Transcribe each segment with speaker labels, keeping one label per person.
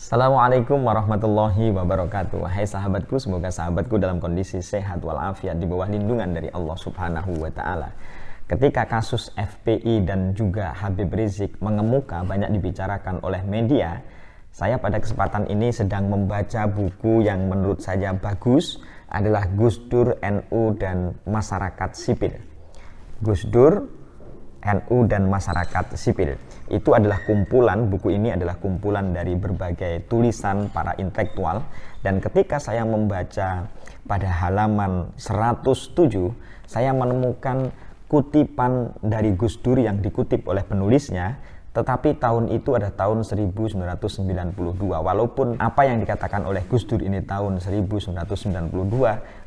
Speaker 1: Assalamualaikum warahmatullahi wabarakatuh Hai sahabatku, semoga sahabatku dalam kondisi sehat walafiat di bawah lindungan dari Allah subhanahu wa ta'ala Ketika kasus FPI dan juga Habib Rizik mengemuka banyak dibicarakan oleh media Saya pada kesempatan ini sedang membaca buku yang menurut saya bagus adalah Gus Dur, NU, dan Masyarakat Sipil Gus Dur NU dan masyarakat sipil. Itu adalah kumpulan, buku ini adalah kumpulan dari berbagai tulisan para intelektual dan ketika saya membaca pada halaman 107 saya menemukan kutipan dari Gus Dur yang dikutip oleh penulisnya tetapi tahun itu ada tahun 1992. Walaupun apa yang dikatakan oleh Gus Dur ini tahun 1992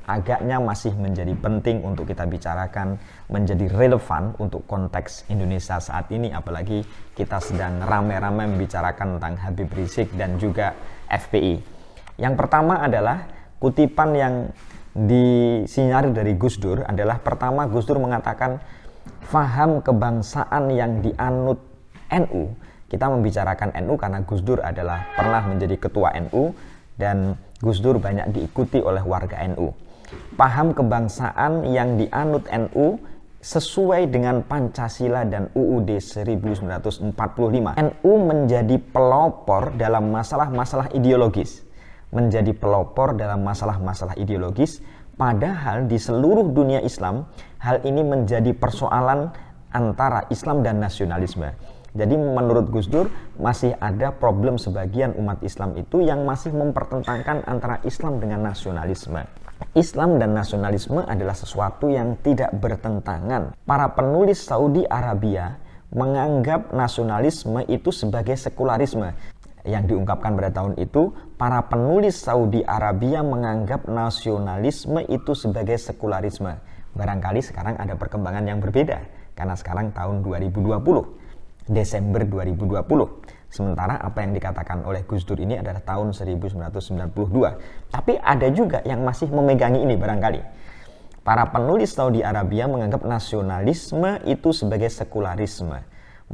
Speaker 1: agaknya masih menjadi penting untuk kita bicarakan, menjadi relevan untuk konteks Indonesia saat ini apalagi kita sedang rame-rame membicarakan tentang Habib Rizik dan juga FPI. Yang pertama adalah kutipan yang disinyari dari Gus Dur adalah pertama Gus Dur mengatakan faham kebangsaan yang dianut NU, kita membicarakan NU karena Gus Dur adalah pernah menjadi ketua NU dan Gus Dur banyak diikuti oleh warga NU. Paham kebangsaan yang dianut NU sesuai dengan Pancasila dan UUD 1945. NU menjadi pelopor dalam masalah-masalah ideologis. Menjadi pelopor dalam masalah-masalah ideologis, padahal di seluruh dunia Islam, hal ini menjadi persoalan antara Islam dan nasionalisme. Jadi menurut Gus Dur masih ada problem sebagian umat Islam itu yang masih mempertentangkan antara Islam dengan nasionalisme. Islam dan nasionalisme adalah sesuatu yang tidak bertentangan. Para penulis Saudi Arabia menganggap nasionalisme itu sebagai sekularisme. Yang diungkapkan pada tahun itu, para penulis Saudi Arabia menganggap nasionalisme itu sebagai sekularisme. Barangkali sekarang ada perkembangan yang berbeda, karena sekarang tahun 2020 Desember 2020. Sementara apa yang dikatakan oleh Gus Dur ini adalah tahun 1992. Tapi ada juga yang masih memegangi ini barangkali. Para penulis Saudi Arabia menganggap nasionalisme itu sebagai sekularisme.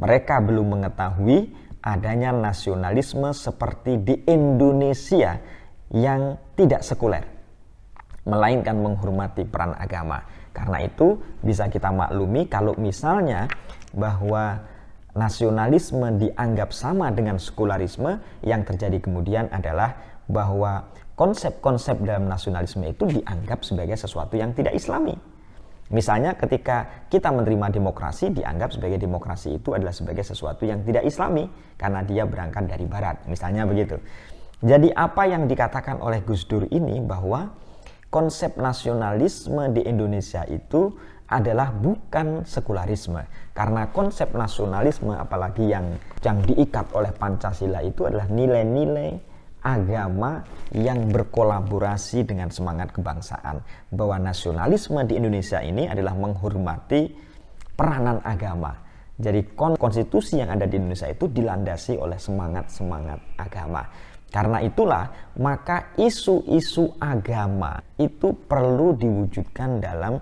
Speaker 1: Mereka belum mengetahui adanya nasionalisme seperti di Indonesia yang tidak sekuler, melainkan menghormati peran agama. Karena itu bisa kita maklumi kalau misalnya bahwa nasionalisme dianggap sama dengan sekularisme yang terjadi kemudian adalah bahwa konsep-konsep dalam nasionalisme itu dianggap sebagai sesuatu yang tidak islami. Misalnya ketika kita menerima demokrasi dianggap sebagai demokrasi itu adalah sebagai sesuatu yang tidak islami karena dia berangkat dari barat. Misalnya begitu. Jadi apa yang dikatakan oleh Gus Dur ini bahwa konsep nasionalisme di Indonesia itu adalah bukan sekularisme karena konsep nasionalisme apalagi yang yang diikat oleh Pancasila itu adalah nilai-nilai agama yang berkolaborasi dengan semangat kebangsaan bahwa nasionalisme di Indonesia ini adalah menghormati peranan agama. Jadi konstitusi yang ada di Indonesia itu dilandasi oleh semangat-semangat agama. Karena itulah maka isu-isu agama itu perlu diwujudkan dalam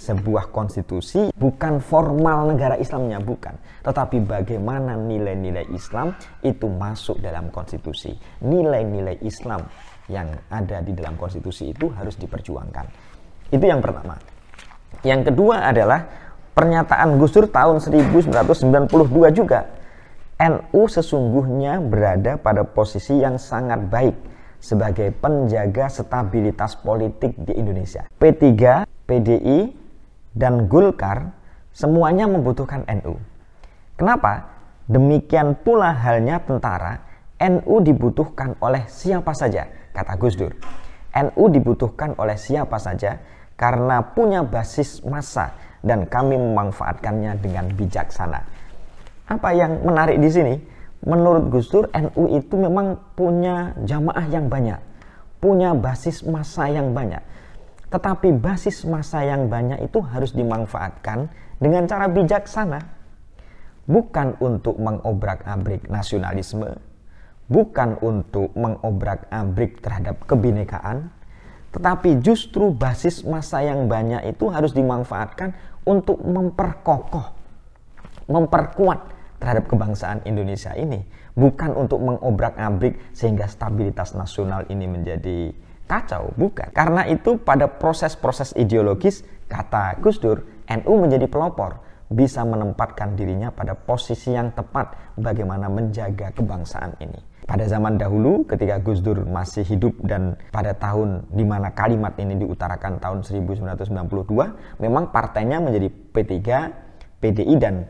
Speaker 1: sebuah konstitusi bukan formal negara Islamnya bukan tetapi bagaimana nilai-nilai Islam itu masuk dalam konstitusi nilai-nilai Islam yang ada di dalam konstitusi itu harus diperjuangkan itu yang pertama yang kedua adalah pernyataan Gus Dur tahun 1992 juga NU sesungguhnya berada pada posisi yang sangat baik sebagai penjaga stabilitas politik di Indonesia. P3, PDI, dan Golkar semuanya membutuhkan NU. Kenapa? Demikian pula halnya tentara, NU dibutuhkan oleh siapa saja, kata Gus Dur. NU dibutuhkan oleh siapa saja karena punya basis massa dan kami memanfaatkannya dengan bijaksana. Apa yang menarik di sini? Menurut Gus Dur, NU itu memang punya jamaah yang banyak, punya basis massa yang banyak tetapi basis masa yang banyak itu harus dimanfaatkan dengan cara bijaksana. Bukan untuk mengobrak-abrik nasionalisme, bukan untuk mengobrak-abrik terhadap kebinekaan, tetapi justru basis masa yang banyak itu harus dimanfaatkan untuk memperkokoh, memperkuat terhadap kebangsaan Indonesia ini, bukan untuk mengobrak-abrik sehingga stabilitas nasional ini menjadi kacau, bukan. Karena itu pada proses-proses ideologis, kata Gus Dur, NU menjadi pelopor bisa menempatkan dirinya pada posisi yang tepat bagaimana menjaga kebangsaan ini. Pada zaman dahulu ketika Gus Dur masih hidup dan pada tahun di mana kalimat ini diutarakan tahun 1992, memang partainya menjadi P3, PDI dan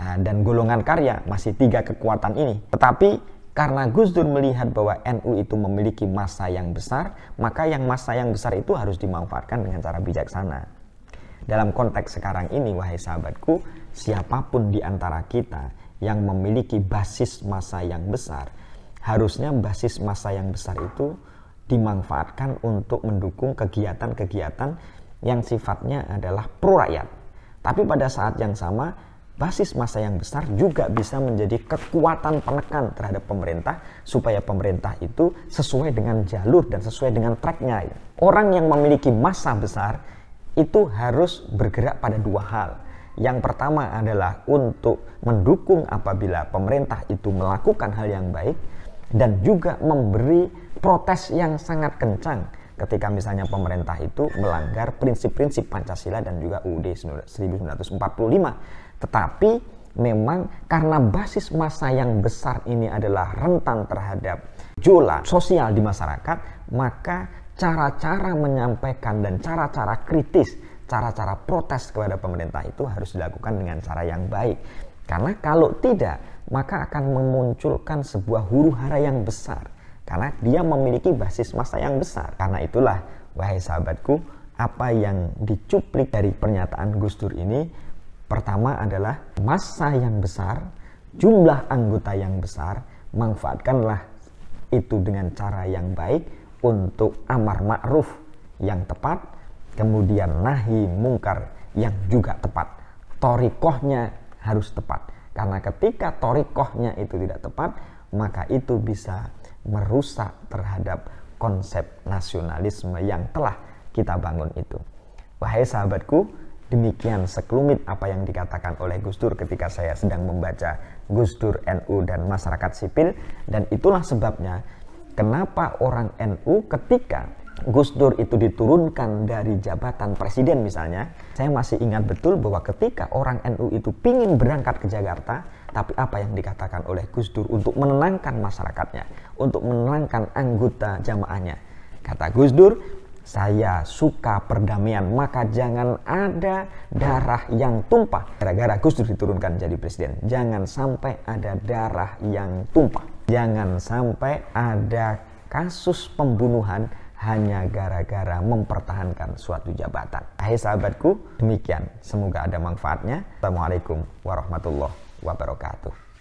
Speaker 1: ah, dan golongan karya masih tiga kekuatan ini. Tetapi karena Gus Dur melihat bahwa NU itu memiliki masa yang besar, maka yang masa yang besar itu harus dimanfaatkan dengan cara bijaksana. Dalam konteks sekarang ini, wahai sahabatku, siapapun di antara kita yang memiliki basis masa yang besar, harusnya basis masa yang besar itu dimanfaatkan untuk mendukung kegiatan-kegiatan yang sifatnya adalah pro rakyat. Tapi pada saat yang sama, basis masa yang besar juga bisa menjadi kekuatan penekan terhadap pemerintah supaya pemerintah itu sesuai dengan jalur dan sesuai dengan tracknya. Orang yang memiliki masa besar itu harus bergerak pada dua hal. Yang pertama adalah untuk mendukung apabila pemerintah itu melakukan hal yang baik dan juga memberi protes yang sangat kencang ketika misalnya pemerintah itu melanggar prinsip-prinsip Pancasila dan juga UUD 1945 tetapi memang karena basis masa yang besar ini adalah rentan terhadap jola sosial di masyarakat, maka cara-cara menyampaikan dan cara-cara kritis, cara-cara protes kepada pemerintah itu harus dilakukan dengan cara yang baik. Karena kalau tidak, maka akan memunculkan sebuah huru-hara yang besar. Karena dia memiliki basis masa yang besar. Karena itulah, wahai sahabatku, apa yang dicuplik dari pernyataan Gus Dur ini Pertama adalah massa yang besar, jumlah anggota yang besar, manfaatkanlah itu dengan cara yang baik untuk amar ma'ruf yang tepat, kemudian nahi mungkar yang juga tepat. Torikohnya harus tepat. Karena ketika torikohnya itu tidak tepat, maka itu bisa merusak terhadap konsep nasionalisme yang telah kita bangun itu. Wahai sahabatku, Demikian sekelumit apa yang dikatakan oleh Gus Dur ketika saya sedang membaca Gus Dur NU dan masyarakat sipil dan itulah sebabnya kenapa orang NU ketika Gus Dur itu diturunkan dari jabatan presiden misalnya, saya masih ingat betul bahwa ketika orang NU itu pingin berangkat ke Jakarta, tapi apa yang dikatakan oleh Gus Dur untuk menenangkan masyarakatnya, untuk menenangkan anggota jamaahnya. Kata Gus Dur, saya suka perdamaian, maka jangan ada darah yang tumpah. Gara-gara Gus Dur diturunkan jadi presiden, jangan sampai ada darah yang tumpah. Jangan sampai ada kasus pembunuhan hanya gara-gara mempertahankan suatu jabatan. Hai sahabatku, demikian. Semoga ada manfaatnya. Assalamualaikum warahmatullahi wabarakatuh.